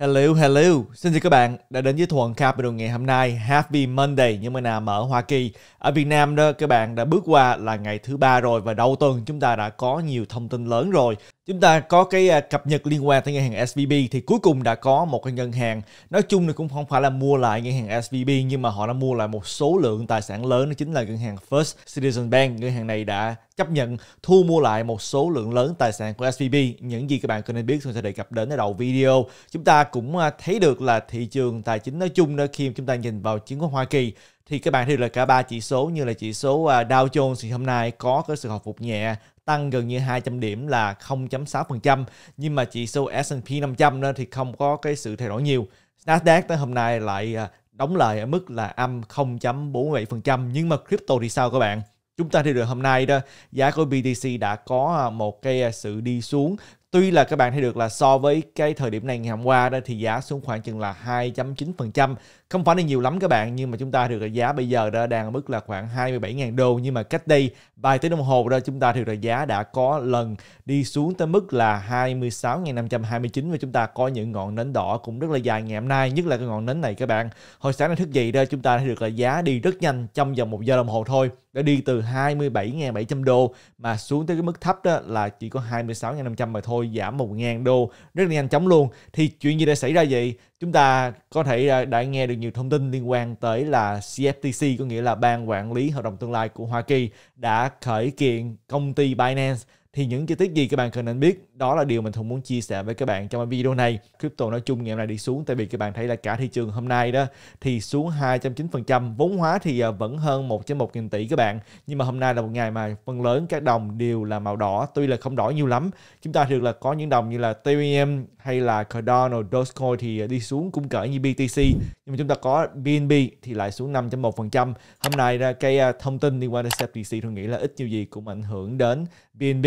Hello, hello. Xin chào các bạn đã đến với Thuận Capital ngày hôm nay, Happy Monday nhưng mà nằm ở Hoa Kỳ. Ở Việt Nam đó, các bạn đã bước qua là ngày thứ ba rồi và đầu tuần chúng ta đã có nhiều thông tin lớn rồi. Chúng ta có cái à, cập nhật liên quan tới ngân hàng SVB thì cuối cùng đã có một cái ngân hàng nói chung thì cũng không phải là mua lại ngân hàng SVB nhưng mà họ đã mua lại một số lượng tài sản lớn đó chính là ngân hàng First Citizen Bank. Ngân hàng này đã chấp nhận thu mua lại một số lượng lớn tài sản của SVB. Những gì các bạn cần nên biết tôi sẽ đề cập đến ở đầu video. Chúng ta cũng à, thấy được là thị trường tài chính nói chung đó khi chúng ta nhìn vào chứng khoán Hoa Kỳ thì các bạn thấy là cả ba chỉ số như là chỉ số à, Dow Jones thì hôm nay có cái sự hồi phục nhẹ tăng gần như 200 điểm là 0.6%, nhưng mà chỉ số S&P 500 đó thì không có cái sự thay đổi nhiều. Nasdaq tới hôm nay lại à, đóng lại ở mức là âm 0.47%, nhưng mà crypto thì sao các bạn? Chúng ta thì được hôm nay đó, giá của BTC đã có à, một cái à, sự đi xuống. Tuy là các bạn thấy được là so với cái thời điểm này ngày hôm qua đó thì giá xuống khoảng chừng là 2.9%, không phải là nhiều lắm các bạn nhưng mà chúng ta được là giá bây giờ đã đang ở mức là khoảng 27.000 đô nhưng mà cách đây vài tiếng đồng hồ đó chúng ta được là giá đã có lần đi xuống tới mức là 26.529 và chúng ta có những ngọn nến đỏ cũng rất là dài ngày hôm nay nhất là cái ngọn nến này các bạn hồi sáng nay thức dậy đó chúng ta đã được là giá đi rất nhanh trong vòng một giờ đồng hồ thôi đã đi từ 27.700 đô mà xuống tới cái mức thấp đó là chỉ có 26.500 mà thôi giảm 1.000 đô rất là nhanh chóng luôn thì chuyện gì đã xảy ra vậy chúng ta có thể à, đã nghe được nhiều thông tin liên quan tới là CFTC có nghĩa là ban quản lý hợp đồng tương lai của Hoa Kỳ đã khởi kiện công ty Binance thì những chi tiết gì các bạn cần nên biết đó là điều mình thường muốn chia sẻ với các bạn trong video này crypto nói chung ngày hôm nay đi xuống tại vì các bạn thấy là cả thị trường hôm nay đó thì xuống 209% vốn hóa thì à, vẫn hơn 1.1 nghìn tỷ các bạn nhưng mà hôm nay là một ngày mà phần lớn các đồng đều là màu đỏ tuy là không đỏ nhiều lắm chúng ta được là có những đồng như là Ethereum hay là Cardano Dogecoin thì đi xuống cũng cỡ như BTC nhưng mà chúng ta có BNB thì lại xuống 5.1% hôm nay ra cái à, thông tin liên quan đến SFTC tôi nghĩ là ít nhiều gì cũng ảnh hưởng đến BNB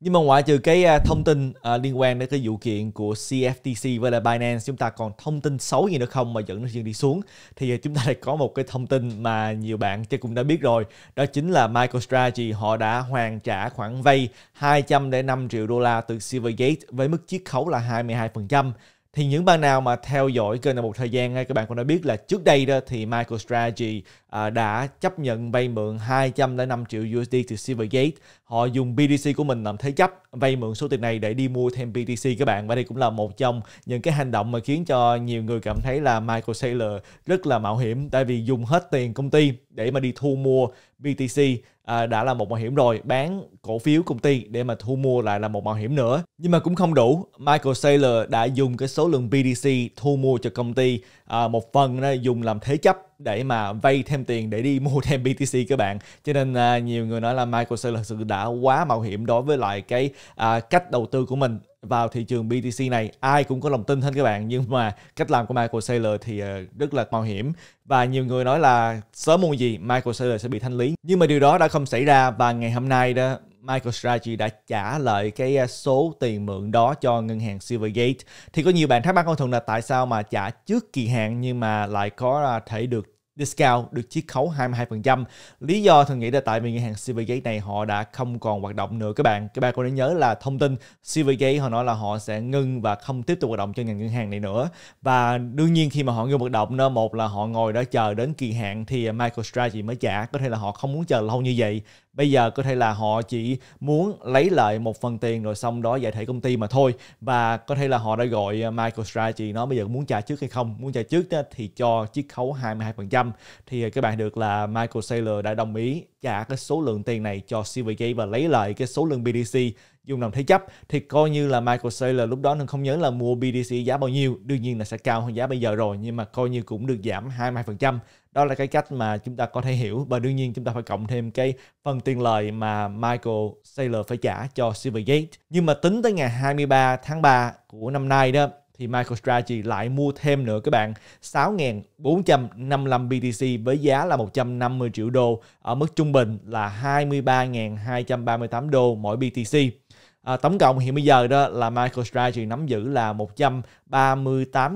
nhưng mà ngoại trừ cái à, thông tin uh, liên quan đến cái vụ kiện của CFTC với lại Binance chúng ta còn thông tin xấu gì nữa không mà dẫn nó chuyện đi xuống thì à, chúng ta lại có một cái thông tin mà nhiều bạn chắc cũng đã biết rồi đó chính là MicroStrategy họ đã hoàn trả khoản vay 205 triệu đô la từ Silvergate với mức chiết khấu là 22% thì những bạn nào mà theo dõi kênh này một thời gian các bạn cũng đã biết là trước đây đó thì MicroStrategy à, đã chấp nhận vay mượn 205 triệu USD từ Silvergate. Họ dùng BTC của mình làm thế chấp vay mượn số tiền này để đi mua thêm BTC các bạn. Và đây cũng là một trong những cái hành động mà khiến cho nhiều người cảm thấy là Michael Saylor rất là mạo hiểm tại vì dùng hết tiền công ty để mà đi thu mua BTC à, đã là một mạo hiểm rồi, bán cổ phiếu công ty để mà thu mua lại là một mạo hiểm nữa. Nhưng mà cũng không đủ, Michael Saylor đã dùng cái số lượng BTC thu mua cho công ty à, một phần đó dùng làm thế chấp để mà vay thêm tiền để đi mua thêm BTC các bạn. Cho nên à, nhiều người nói là Michael Saylor thực sự đã quá mạo hiểm đối với lại cái à, cách đầu tư của mình vào thị trường BTC này ai cũng có lòng tin hết các bạn nhưng mà cách làm của Michael Saylor thì ờ, rất là mạo hiểm và nhiều người nói là sớm muộn gì Michael Saylor sẽ bị thanh lý nhưng mà điều đó đã không xảy ra và ngày hôm nay đó Michael Strategy đã trả lại cái ờ, số tiền mượn đó cho ngân hàng Silvergate thì có nhiều bạn thắc mắc không thuận là tại sao mà trả trước kỳ hạn nhưng mà lại có ờ, thể được discount được chiết khấu 22%. Lý do thường nghĩ là tại vì ngân hàng Silvergate này họ đã không còn hoạt động nữa các bạn. Các bạn có nên nhớ là thông tin Silvergate họ nói là họ sẽ ngưng và không tiếp tục hoạt động cho ngành ngân hàng này nữa. Và đương nhiên khi mà họ ngưng hoạt động nó một là họ ngồi đó chờ đến kỳ hạn thì MicroStrategy mới trả. Có thể là họ không muốn chờ lâu như vậy Bây giờ có thể là họ chỉ muốn lấy lại một phần tiền rồi xong đó giải thể công ty mà thôi. Và có thể là họ đã gọi à, MicroStrategy nó bây giờ muốn trả trước hay không. Muốn trả trước thì cho chiết khấu 22%. Thì à, các bạn được là Michael Saylor đã đồng ý trả cái số lượng tiền này cho Silvergate và lấy lại cái số lượng BDC dùng đồng thế chấp thì coi như là Michael Saylor lúc đó nó không nhớ là mua BTC giá bao nhiêu đương nhiên là sẽ cao hơn giá bây giờ rồi nhưng mà coi như cũng được giảm 22% đó là cái cách mà chúng ta có thể hiểu và đương nhiên chúng ta phải cộng thêm cái phần tiền lời mà Michael Saylor phải trả cho Silvergate nhưng mà tính tới ngày 23 tháng 3 của năm nay đó thì MicroStrategy lại mua thêm nữa các bạn 6.455 BTC với giá là 150 triệu đô ở mức trung bình là 23.238 đô mỗi BTC. À, tổng cộng hiện bây giờ đó là MicroStrategy nắm giữ là 138.955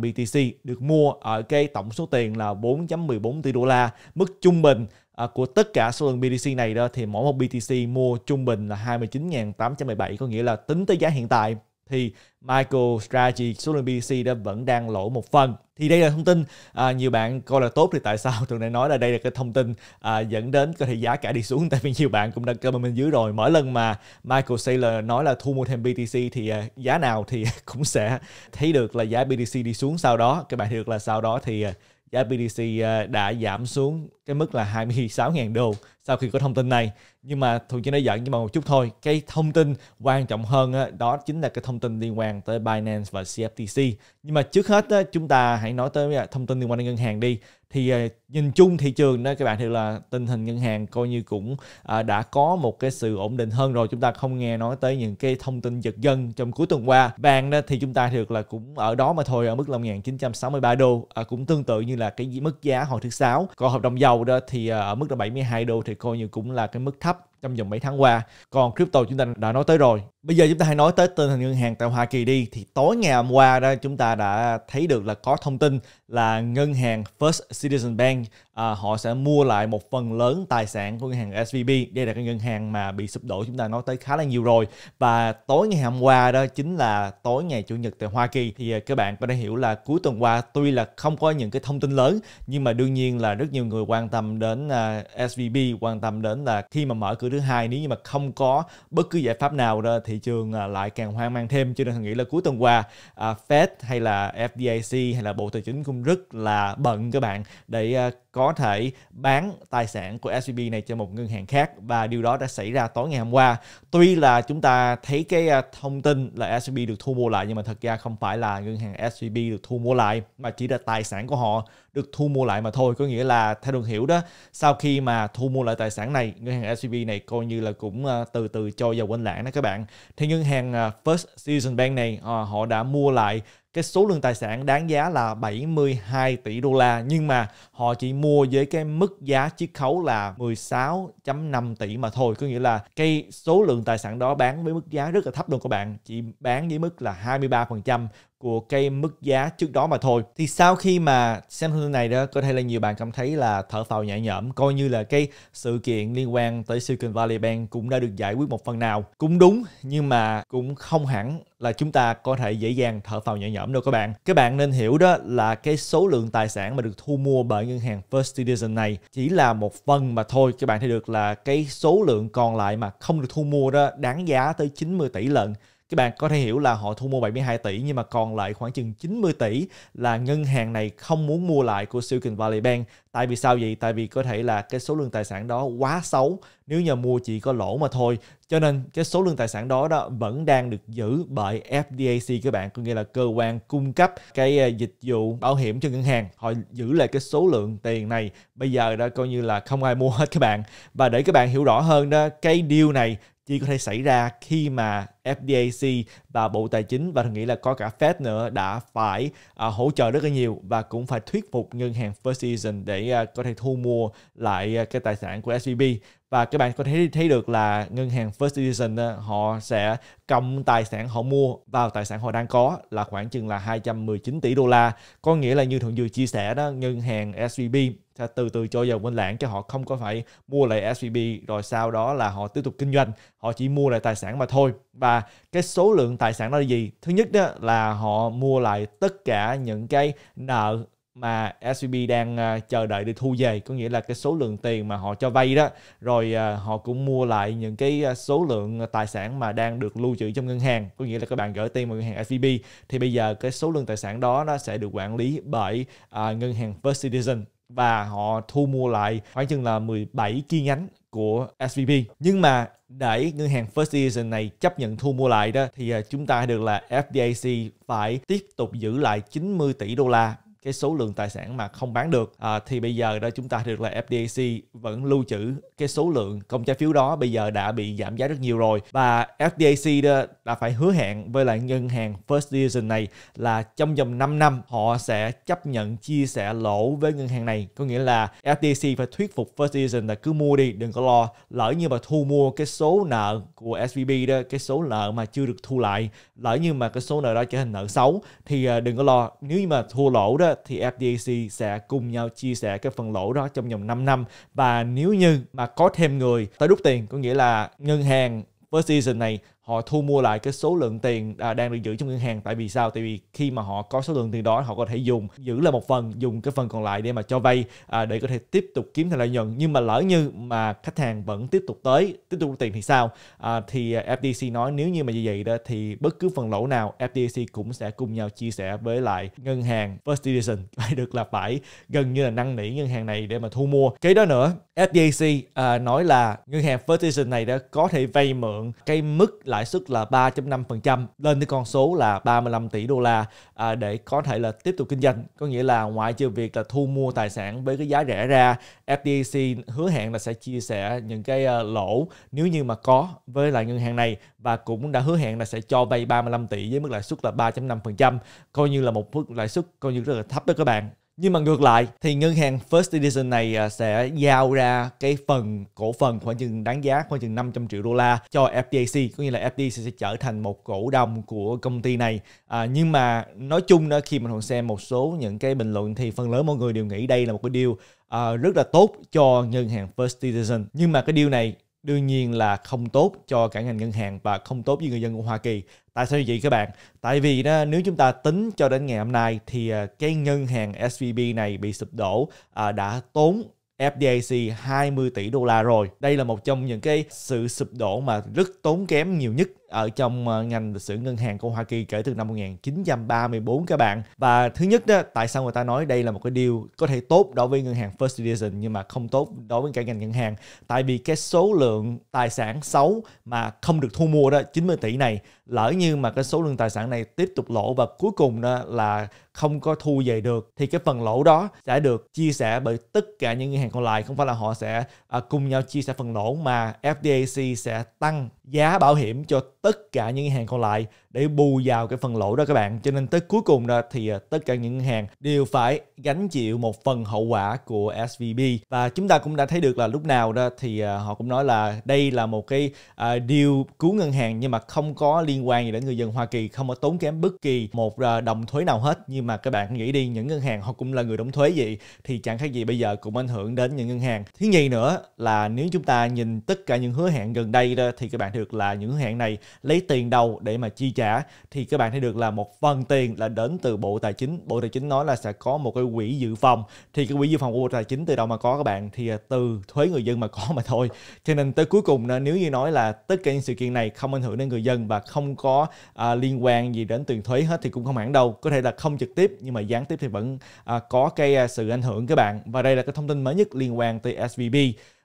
BTC được mua ở cái tổng số tiền là 4.14 tỷ đô la. Mức trung bình à, của tất cả số lượng BTC này đó thì mỗi một BTC mua trung bình là 29.817 có nghĩa là tính tới giá hiện tại thì Michael MicroStrategy số lượng BTC đã vẫn đang lỗ một phần. Thì đây là thông tin à, nhiều bạn coi là tốt thì tại sao tụi này nói là đây là cái thông tin à, dẫn đến có thể giá cả đi xuống tại vì nhiều bạn cũng đã comment bên dưới rồi. Mỗi lần mà Michael Saylor nói là thu mua thêm BTC thì à, giá nào thì cũng sẽ thấy được là giá BTC đi xuống sau đó. Các bạn thấy được là sau đó thì à, giá BTC à, đã giảm xuống cái mức là 26.000 đô sau khi có thông tin này nhưng mà thường chỉ nói giận nhưng mà một chút thôi cái thông tin quan trọng hơn đó chính là cái thông tin liên quan tới Binance và CFTC nhưng mà trước hết chúng ta hãy nói tới à, thông tin liên quan đến ngân hàng đi thì à, nhìn chung thị trường đó các bạn thì là tình hình ngân hàng coi như cũng à, đã có một cái sự ổn định hơn rồi chúng ta không nghe nói tới những cái thông tin giật dân trong cuối tuần qua vàng thì chúng ta được là cũng ở đó mà thôi ở mức là 1963 đô cũng tương tự như là cái mức giá hồi thứ sáu còn hợp đồng dầu đó thì ở mức là 72 đô thì coi như cũng là cái mức thấp trong vòng mấy tháng qua. Còn crypto chúng ta đã nói tới rồi, Bây giờ chúng ta hãy nói tới tình hình ngân hàng tại Hoa Kỳ đi thì tối ngày hôm qua đó chúng ta đã thấy được là có thông tin là ngân hàng First Citizen Bank à, họ sẽ mua lại một phần lớn tài sản của ngân hàng SVB. Đây là cái ngân hàng mà bị sụp đổ chúng ta nói tới khá là nhiều rồi và tối ngày hôm qua đó chính là tối ngày chủ nhật tại Hoa Kỳ thì à, các bạn có thể hiểu là cuối tuần qua tuy là không có những cái thông tin lớn nhưng mà đương nhiên là rất nhiều người quan tâm đến uh, à, SVB quan tâm đến là khi mà mở cửa thứ hai nếu như mà không có bất cứ giải pháp nào đó thị trường à, lại càng hoang mang thêm cho nên thằng nghĩ là cuối tuần qua à, Fed hay là FDIC hay là Bộ Tài chính cũng rất là bận các bạn để à, có thể bán tài sản của SVB này cho một ngân hàng khác và điều đó đã xảy ra tối ngày hôm qua. Tuy là chúng ta thấy cái à, thông tin là SVB được thu mua lại nhưng mà thật ra không phải là ngân hàng SVB được thu mua lại mà chỉ là tài sản của họ được thu mua lại mà thôi. Có nghĩa là theo đường hiểu đó, sau khi mà thu mua lại tài sản này, ngân hàng SVB này coi như là cũng à, từ từ cho vào quên lãng đó các bạn. Thì ngân hàng à, First Season Bank này họ đã mua lại cái số lượng tài sản đáng giá là 72 tỷ đô la nhưng mà họ chỉ mua với cái mức giá chiết khấu là 16.5 tỷ mà thôi có nghĩa là cái số lượng tài sản đó bán với mức giá rất là thấp luôn các bạn chỉ bán với mức là 23% của cây mức giá trước đó mà thôi thì sau khi mà xem thông tin này đó có thể là nhiều bạn cảm thấy là thở phào nhẹ nhõm coi như là cái sự kiện liên quan tới Silicon Valley Bank cũng đã được giải quyết một phần nào cũng đúng nhưng mà cũng không hẳn là chúng ta có thể dễ dàng thở phào nhẹ nhõm đâu các bạn các bạn nên hiểu đó là cái số lượng tài sản mà được thu mua bởi ngân hàng First Citizen này chỉ là một phần mà thôi các bạn thấy được là cái số lượng còn lại mà không được thu mua đó đáng giá tới 90 tỷ lần các bạn có thể hiểu là họ thu mua 72 tỷ nhưng mà còn lại khoảng chừng 90 tỷ là ngân hàng này không muốn mua lại của Silicon Valley Bank. Tại vì sao vậy? Tại vì có thể là cái số lượng tài sản đó quá xấu, nếu nhà mua chỉ có lỗ mà thôi. Cho nên cái số lượng tài sản đó đó vẫn đang được giữ bởi FDIC các bạn, có nghĩa là cơ quan cung cấp cái à, dịch vụ bảo hiểm cho ngân hàng. Họ giữ lại cái số lượng tiền này bây giờ đã coi như là không ai mua hết các bạn. Và để các bạn hiểu rõ hơn đó, cái deal này chỉ có thể xảy ra khi mà FDIC và Bộ Tài chính và tôi nghĩ là có cả Fed nữa đã phải à, hỗ trợ rất là nhiều và cũng phải thuyết phục ngân hàng First Season để à, có thể thu mua lại à, cái tài sản của SVB và các bạn có thể thấy được là ngân hàng First Citizen họ sẽ cầm tài sản họ mua vào tài sản họ đang có là khoảng chừng là 219 tỷ đô la. Có nghĩa là như Thuận vừa chia sẻ đó, ngân hàng SVB sẽ từ từ cho dần quên lãng cho họ không có phải mua lại SVB rồi sau đó là họ tiếp tục kinh doanh, họ chỉ mua lại tài sản mà thôi. Và cái số lượng tài sản đó là gì? Thứ nhất đó là họ mua lại tất cả những cái nợ mà SVB đang à, chờ đợi để thu về có nghĩa là cái số lượng tiền mà họ cho vay đó rồi à, họ cũng mua lại những cái à, số lượng tài sản mà đang được lưu trữ trong ngân hàng có nghĩa là các bạn gửi tiền vào ngân hàng SVB thì bây giờ cái số lượng tài sản đó nó sẽ được quản lý bởi à, ngân hàng First Citizen và họ thu mua lại khoảng chừng là 17 chi nhánh của SVB. Nhưng mà để ngân hàng First Citizen này chấp nhận thu mua lại đó thì chúng ta được là FDIC phải tiếp tục giữ lại 90 tỷ đô la cái số lượng tài sản mà không bán được à, thì bây giờ đó chúng ta được là FDIC vẫn lưu trữ cái số lượng công trái phiếu đó bây giờ đã bị giảm giá rất nhiều rồi và FDIC đó đã phải hứa hẹn với lại ngân hàng First Division này là trong vòng 5 năm họ sẽ chấp nhận chia sẻ lỗ với ngân hàng này có nghĩa là FDIC phải thuyết phục First Division là cứ mua đi đừng có lo lỡ như mà thu mua cái số nợ của SVB đó cái số nợ mà chưa được thu lại lỡ như mà cái số nợ đó trở thành nợ xấu thì à, đừng có lo nếu như mà thua lỗ đó thì FDIC sẽ cùng nhau chia sẻ cái phần lỗ đó trong vòng 5 năm và nếu như mà có thêm người tới rút tiền có nghĩa là ngân hàng first season này họ thu mua lại cái số lượng tiền à, đang được giữ trong ngân hàng tại vì sao tại vì khi mà họ có số lượng tiền đó họ có thể dùng giữ là một phần dùng cái phần còn lại để mà cho vay à, để có thể tiếp tục kiếm thêm lợi nhuận nhưng mà lỡ như mà khách hàng vẫn tiếp tục tới tiếp tục tiền thì sao à, thì FDC nói nếu như mà như vậy đó thì bất cứ phần lỗ nào FDC cũng sẽ cùng nhau chia sẻ với lại ngân hàng First Citizen phải được là phải gần như là năn nỉ ngân hàng này để mà thu mua cái đó nữa FDC nói là ngân hàng First Citizen này đã có thể vay mượn cái mức là lãi suất là 3.5% lên tới con số là 35 tỷ đô la à, để có thể là tiếp tục kinh doanh. Có nghĩa là ngoại trừ việc là thu mua tài sản với cái giá rẻ ra, FDIC hứa hẹn là sẽ chia sẻ những cái ờ, lỗ nếu như mà có với lại ngân hàng này và cũng đã hứa hẹn là sẽ cho vay 35 tỷ với mức lãi suất là 3.5% coi như là một mức lãi suất coi như rất là thấp đó các bạn nhưng mà ngược lại thì ngân hàng First Edition này à, sẽ giao ra cái phần cổ phần khoảng chừng đáng giá khoảng chừng 500 triệu đô la cho FDIC có nghĩa là FDIC sẽ trở thành một cổ đông của công ty này à, nhưng mà nói chung đó khi mình còn xem một số những cái bình luận thì phần lớn mọi người đều nghĩ đây là một cái điều uh, à, rất là tốt cho ngân hàng First Citizen nhưng mà cái điều này đương nhiên là không tốt cho cả ngành ngân hàng và không tốt với người dân của Hoa Kỳ. Tại sao như vậy các bạn? Tại vì đó, nếu chúng ta tính cho đến ngày hôm nay thì à, cái ngân hàng SVB này bị sụp đổ à, đã tốn FDIC 20 tỷ đô la rồi. Đây là một trong những cái sự sụp đổ mà rất tốn kém nhiều nhất ở trong ờ, ngành lịch sử ngân hàng của Hoa Kỳ kể từ năm 1934 các bạn. Và thứ nhất đó, tại sao người ta nói đây là một cái điều có thể tốt đối với ngân hàng First Citizen nhưng mà không tốt đối với cả ngành ngân hàng. Tại vì cái số lượng tài sản xấu mà không được thu mua đó 90 tỷ này lỡ như mà cái số lượng tài sản này tiếp tục lỗ và cuối cùng đó là không có thu về được thì cái phần lỗ đó sẽ được chia sẻ bởi tất cả những ngân hàng còn lại không phải là họ sẽ à, cùng nhau chia sẻ phần lỗ mà FDIC sẽ tăng giá bảo hiểm cho tất cả những ngân hàng còn lại để bù vào cái phần lỗ đó các bạn cho nên tới cuối cùng đó thì à, tất cả những ngân hàng đều phải gánh chịu một phần hậu quả của SVB và chúng ta cũng đã thấy được là lúc nào đó thì à, họ cũng nói là đây là một cái à, điều cứu ngân hàng nhưng mà không có liên quan gì đến người dân Hoa Kỳ không có tốn kém bất kỳ một đồng thuế nào hết nhưng mà các bạn nghĩ đi những ngân hàng họ cũng là người đóng thuế gì thì chẳng khác gì bây giờ cũng ảnh hưởng đến những ngân hàng thứ nhì nữa là nếu chúng ta nhìn tất cả những hứa hẹn gần đây đó thì các bạn được là những hứa hẹn này lấy tiền đâu để mà chi trả thì các bạn sẽ được là một phần tiền là đến từ Bộ Tài chính. Bộ Tài chính nói là sẽ có một cái quỹ dự phòng thì cái quỹ dự phòng của Bộ Tài chính từ đâu mà có các bạn thì à, từ thuế người dân mà có mà thôi. Cho nên tới cuối cùng nếu như nói là tất cả những sự kiện này không ảnh hưởng đến người dân và không có à, liên quan gì đến tiền thuế hết thì cũng không hẳn đâu. Có thể là không trực tiếp nhưng mà gián tiếp thì vẫn à, có cái à, sự ảnh hưởng các bạn. Và đây là cái thông tin mới nhất liên quan tới SVB.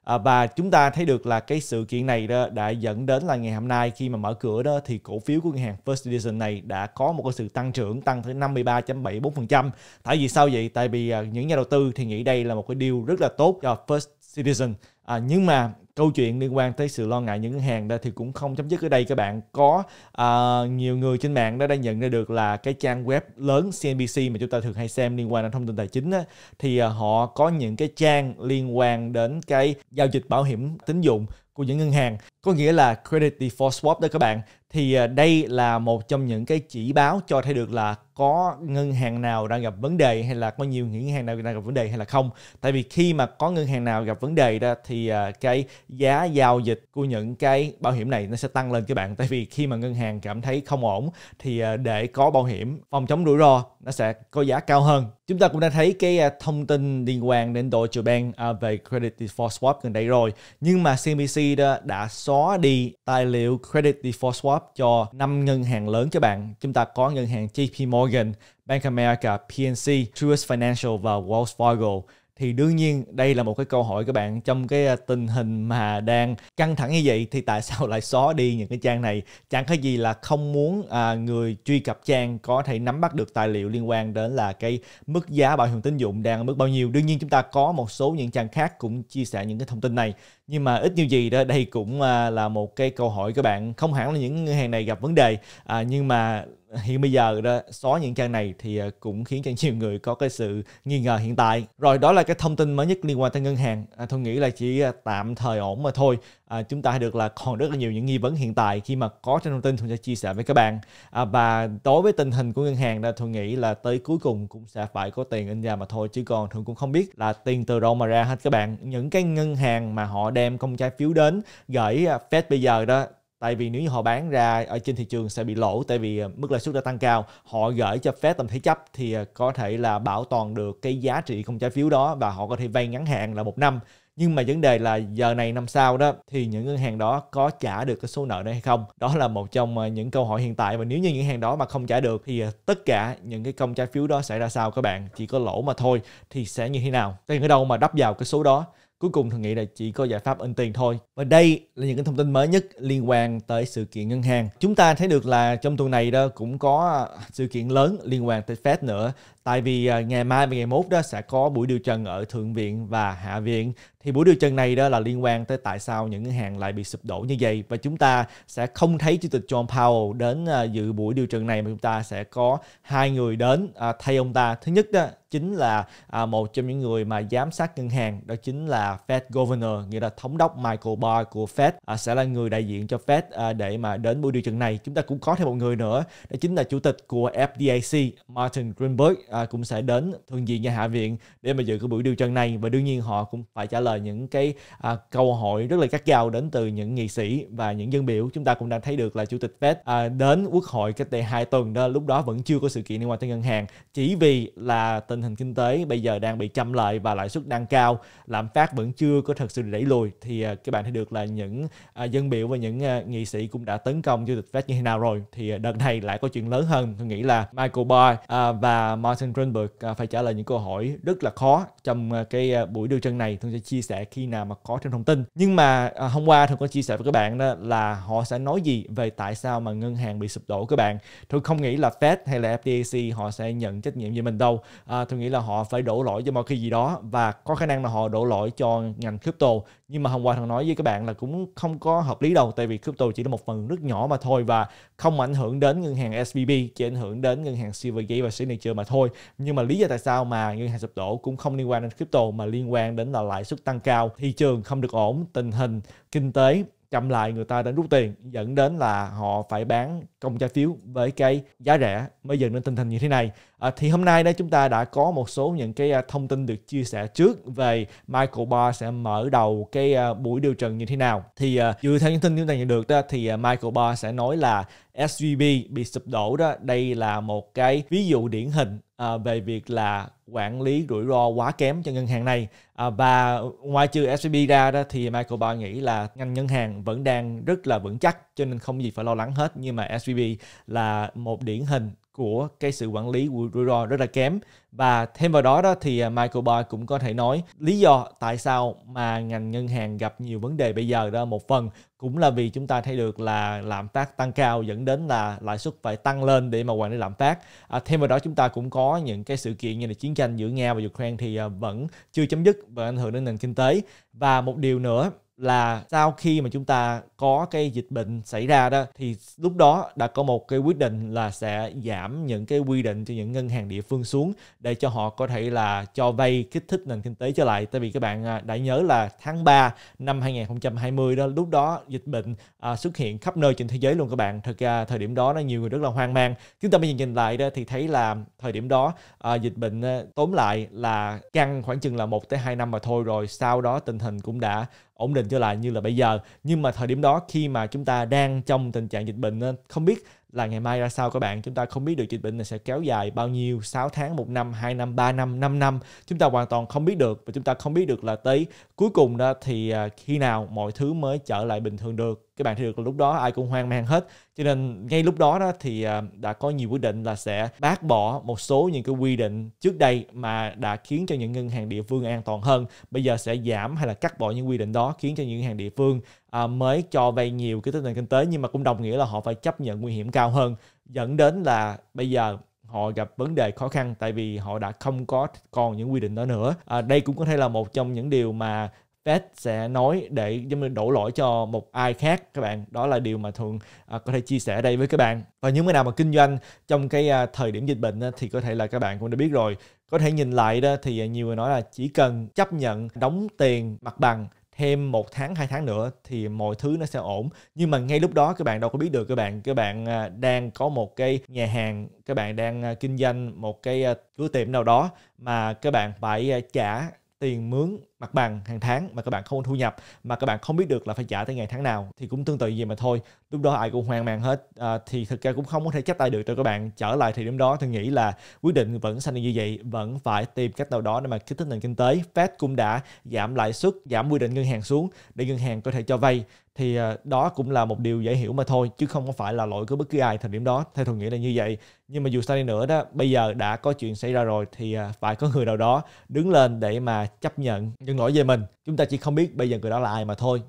À, và chúng ta thấy được là cái sự kiện này đó đã dẫn đến là ngày hôm nay khi mà mở cửa đó thì cổ phiếu của ngân hàng First Citizen này đã có một cái sự tăng trưởng tăng tới 53.74%. Tại vì sao vậy? Tại vì à, những nhà đầu tư thì nghĩ đây là một cái điều rất là tốt cho First Citizen. À, nhưng mà câu chuyện liên quan tới sự lo ngại những ngân hàng đó thì cũng không chấm dứt ở đây các bạn có uh, nhiều người trên mạng đó đã nhận ra được là cái trang web lớn CNBC mà chúng ta thường hay xem liên quan đến thông tin tài chính á, thì uh, họ có những cái trang liên quan đến cái giao dịch bảo hiểm tín dụng của những ngân hàng có nghĩa là credit default swap đó các bạn thì à, đây là một trong những cái chỉ báo cho thấy được là có ngân hàng nào đang gặp vấn đề hay là có nhiều ngân hàng nào đang gặp vấn đề hay là không tại vì khi mà có ngân hàng nào gặp vấn đề đó thì à, cái giá giao dịch của những cái bảo hiểm này nó sẽ tăng lên các bạn tại vì khi mà ngân hàng cảm thấy không ổn thì à, để có bảo hiểm phòng chống rủi ro nó sẽ có giá cao hơn chúng ta cũng đã thấy cái thông tin liên quan đến Deutsche Bank về credit default swap gần đây rồi nhưng mà CNBC đã xóa đi tài liệu credit default swap up cho năm ngân hàng lớn cho bạn. Chúng ta có ngân hàng JP Morgan, Bank America, PNC, Truist Financial và Wells Fargo thì đương nhiên đây là một cái câu hỏi các bạn trong cái à, tình hình mà đang căng thẳng như vậy thì tại sao lại xóa đi những cái trang này chẳng có gì là không muốn à, người truy cập trang có thể nắm bắt được tài liệu liên quan đến là cái mức giá bảo hiểm tín dụng đang ở mức bao nhiêu đương nhiên chúng ta có một số những trang khác cũng chia sẻ những cái thông tin này nhưng mà ít nhiều gì đó đây cũng à, là một cái câu hỏi các bạn không hẳn là những ngân hàng này gặp vấn đề à, nhưng mà hiện bây giờ đó, xóa những trang này thì à, cũng khiến cho nhiều người có cái sự nghi ngờ hiện tại. Rồi đó là cái thông tin mới nhất liên quan tới ngân hàng. À, tôi nghĩ là chỉ à, tạm thời ổn mà thôi. À, chúng ta được là còn rất là nhiều những nghi vấn hiện tại khi mà có trên thông tin tôi sẽ chia sẻ với các bạn. À, và đối với tình hình của ngân hàng đó tôi nghĩ là tới cuối cùng cũng sẽ phải có tiền in ra mà thôi chứ còn thường cũng không biết là tiền từ đâu mà ra hết các bạn. Những cái ngân hàng mà họ đem công trái phiếu đến gửi à, Fed bây giờ đó tại vì nếu như họ bán ra ở trên thị trường sẽ bị lỗ tại vì ờ, mức lãi suất đã tăng cao họ gửi cho phép tầm thế chấp thì ờ, có thể là bảo toàn được cái giá trị không trái phiếu đó và họ có thể vay ngắn hạn là một năm nhưng mà vấn đề là giờ này năm sau đó thì những ngân hàng đó có trả được cái số nợ này hay không đó là một trong ờ, những câu hỏi hiện tại và nếu như những hàng đó mà không trả được thì tất cả những cái công trái phiếu đó sẽ ra sao các bạn chỉ có lỗ mà thôi thì sẽ như thế nào tiền ở đâu mà đắp vào cái số đó Cuối cùng thần nghĩ là chỉ có giải pháp in tiền thôi. Và đây là những cái thông tin mới nhất liên quan tới sự kiện ngân hàng. Chúng ta thấy được là trong tuần này đó cũng có sự kiện lớn liên quan tới Fed nữa tại vì à, ngày mai và ngày mốt đó sẽ có buổi điều trần ở thượng viện và hạ viện thì buổi điều trần này đó là liên quan tới tại sao những ngân hàng lại bị sụp đổ như vậy và chúng ta sẽ không thấy chủ tịch John Powell đến à, dự buổi điều trần này mà chúng ta sẽ có hai người đến à, thay ông ta thứ nhất đó chính là một trong những người mà giám sát ngân hàng đó chính là Fed Governor nghĩa là thống đốc Michael Barr của Fed sẽ là người đại diện cho Fed để mà đến buổi điều trần này chúng ta cũng có thêm một người nữa đó chính là chủ tịch của FDIC Martin Greenberg à, cũng sẽ đến Thượng viện và Hạ viện để mà dự cái buổi điều trần này và đương nhiên họ cũng phải trả lời những cái à, câu hỏi rất là gắt gao đến từ những nghị sĩ và những dân biểu chúng ta cũng đang thấy được là Chủ tịch Fed à, đến Quốc hội cách đây hai tuần đó lúc đó vẫn chưa có sự kiện liên quan tới ngân hàng chỉ vì là tình hình kinh tế bây giờ đang bị chậm lại và lãi suất đang cao lạm phát vẫn chưa có thật sự đẩy lùi thì à, các bạn thấy được là những à, dân biểu và những à, nghị sĩ cũng đã tấn công Chủ tịch Fed như thế nào rồi thì à, đợt này lại có chuyện lớn hơn tôi nghĩ là Michael boy à, và Martin Martin Grunberg à, phải trả lời những câu hỏi rất là khó trong à, cái à, buổi điều trần này. Thường sẽ chia sẻ khi nào mà có thêm thông tin. Nhưng mà hôm qua thường có chia sẻ với các bạn đó là họ sẽ nói gì về tại sao mà ngân hàng bị sụp đổ các bạn. Tôi không nghĩ là Fed hay là FDIC họ sẽ nhận trách nhiệm về mình đâu. À, tôi nghĩ là họ phải đổ lỗi cho mọi cái gì đó và có khả năng là họ đổ lỗi cho ngành crypto. Nhưng mà hôm qua thằng nói với các bạn là cũng không có hợp lý đâu tại vì crypto chỉ là một phần rất nhỏ mà thôi và không ảnh hưởng đến ngân hàng SVB, chỉ ảnh hưởng đến ngân hàng Silvergate và Signature mà thôi nhưng mà lý do tại sao mà ngân hàng sụp đổ cũng không liên quan đến crypto mà liên quan đến là lãi suất tăng cao thị trường không được ổn tình hình kinh tế chậm lại người ta đến rút tiền dẫn đến là họ phải bán công trái phiếu với cái giá rẻ mới dần đến tình hình như thế này. À, thì hôm nay đây chúng ta đã có một số những cái à, thông tin được chia sẻ trước về Michael Barr sẽ mở đầu cái à, buổi điều trần như thế nào. Thì à, dựa theo những tin chúng ta nhận được đó thì à, Michael Barr sẽ nói là SVB bị sụp đổ đó đây là một cái ví dụ điển hình à, về việc là quản lý rủi ro quá kém cho ngân hàng này à, và ngoài trừ SVB ra đó thì Michael Barr nghĩ là ngành ngân hàng vẫn đang rất là vững chắc cho nên không gì phải lo lắng hết nhưng mà SVB CCTV là một điển hình của cái sự quản lý rủi ro rất là kém và thêm vào đó đó thì à, Michael Boyle cũng có thể nói lý do tại sao mà ngành ngân hàng gặp nhiều vấn đề bây giờ đó một phần cũng là vì chúng ta thấy được là lạm phát tăng cao dẫn đến là lãi suất phải tăng lên để mà quản lý lạm phát. À, thêm vào đó chúng ta cũng có những cái sự kiện như là chiến tranh giữa Nga và Ukraine thì à, vẫn chưa chấm dứt và ảnh hưởng đến nền kinh tế. Và một điều nữa là sau khi mà chúng ta có cái dịch bệnh xảy ra đó thì lúc đó đã có một cái quyết định là sẽ giảm những cái quy định cho những ngân hàng địa phương xuống để cho họ có thể là cho vay kích thích nền kinh tế trở lại tại vì các bạn à, đã nhớ là tháng 3 năm 2020 đó lúc đó dịch bệnh à, xuất hiện khắp nơi trên thế giới luôn các bạn thật ra thời điểm đó nó nhiều người rất là hoang mang chúng ta bây giờ nhìn lại đó thì thấy là thời điểm đó à, dịch bệnh tóm lại là căng khoảng chừng là một tới hai năm mà thôi rồi sau đó tình hình cũng đã ổn định trở lại như là bây giờ nhưng mà thời điểm đó khi mà chúng ta đang trong tình trạng dịch bệnh không biết là ngày mai ra sao các bạn chúng ta không biết được dịch bệnh này sẽ kéo dài bao nhiêu 6 tháng 1 năm 2 năm 3 năm 5 năm chúng ta hoàn toàn không biết được và chúng ta không biết được là tới cuối cùng đó thì à, khi nào mọi thứ mới trở lại bình thường được các bạn thấy được là lúc đó ai cũng hoang mang hết cho nên ngay lúc đó đó thì à, đã có nhiều quyết định là sẽ bác bỏ một số những cái quy định trước đây mà đã khiến cho những ngân hàng địa phương an toàn hơn bây giờ sẽ giảm hay là cắt bỏ những quy định đó khiến cho những ngân hàng địa phương à, mới cho vay nhiều cái tình hình kinh tế nhưng mà cũng đồng nghĩa là họ phải chấp nhận nguy hiểm cao hơn dẫn đến là bây giờ họ gặp vấn đề khó khăn tại vì họ đã không có còn những quy định đó nữa à, đây cũng có thể là một trong những điều mà Fed sẽ nói để giống như đổ lỗi cho một ai khác các bạn đó là điều mà thường à, có thể chia sẻ đây với các bạn và những người nào mà kinh doanh trong cái à, thời điểm dịch bệnh á, thì có thể là các bạn cũng đã biết rồi có thể nhìn lại đó thì nhiều người nói là chỉ cần chấp nhận đóng tiền mặt bằng thêm một tháng hai tháng nữa thì mọi thứ nó sẽ ổn nhưng mà ngay lúc đó các bạn đâu có biết được các bạn các bạn à, đang có một cái nhà hàng các bạn đang à, kinh doanh một cái cửa à, tiệm nào đó mà các bạn phải trả tiền mướn mặt bằng hàng tháng mà các bạn không thu nhập mà các bạn không biết được là phải trả tới ngày tháng nào thì cũng tương tự vậy mà thôi lúc đó ai cũng hoang mang hết à, thì thực ra cũng không có thể chấp tay được cho các bạn trở lại thì điểm đó tôi nghĩ là quyết định vẫn xanh như vậy vẫn phải tìm cách nào đó để mà kích thích nền kinh tế Fed cũng đã giảm lãi suất giảm quy định ngân hàng xuống để ngân hàng có thể cho vay thì à, đó cũng là một điều dễ hiểu mà thôi chứ không phải là lỗi của bất cứ ai thời điểm đó theo tôi nghĩ là như vậy nhưng mà dù sao đi nữa đó bây giờ đã có chuyện xảy ra rồi thì à, phải có người nào đó đứng lên để mà chấp nhận những nhưng lỗi về mình chúng ta chỉ không biết bây giờ người đó là ai mà thôi